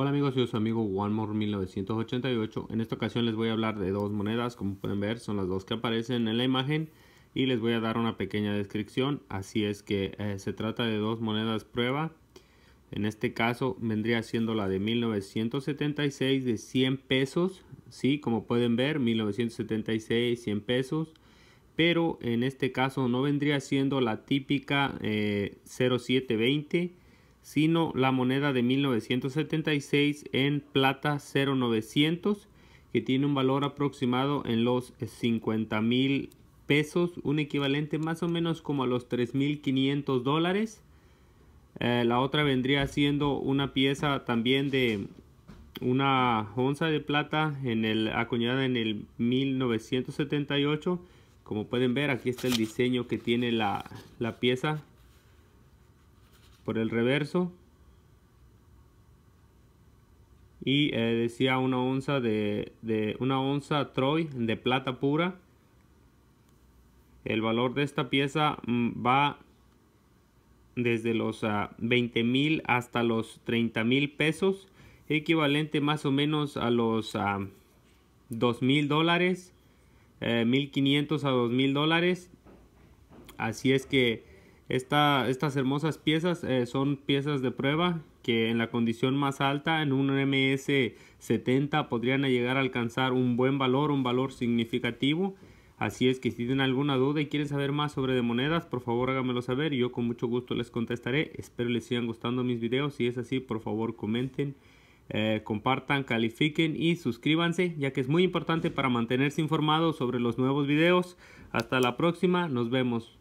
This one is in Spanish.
Hola amigos, yo soy su amigo OneMore1988. En esta ocasión les voy a hablar de dos monedas, como pueden ver son las dos que aparecen en la imagen y les voy a dar una pequeña descripción. Así es que eh, se trata de dos monedas prueba. En este caso vendría siendo la de 1976 de 100 pesos. Sí, como pueden ver, 1976, 100 pesos. Pero en este caso no vendría siendo la típica 0720 eh, sino la moneda de 1976 en plata 0900 que tiene un valor aproximado en los 50 mil pesos, un equivalente más o menos como a los 3.500 dólares. Eh, la otra vendría siendo una pieza también de una onza de plata en el, acuñada en el 1978. Como pueden ver, aquí está el diseño que tiene la, la pieza el reverso y eh, decía una onza de, una onza Troy de plata pura el valor de esta pieza mm, va desde los 20 ah, mil hasta los 30 mil pesos equivalente más o menos a los 2000 ah, mil dólares 1500 eh, a 2 mil dólares así es que estas hermosas piezas eh, son piezas de prueba que en la condición más alta, en un MS70, podrían llegar a alcanzar un buen valor, un valor significativo. Así es que si tienen alguna duda y quieren saber más sobre de monedas, por favor háganmelo saber y yo con mucho gusto les contestaré. Espero les sigan gustando mis videos. Si es así, por favor comenten, eh, compartan, califiquen y suscríbanse, ya que es muy importante para mantenerse informado sobre los nuevos videos. Hasta la próxima, nos vemos.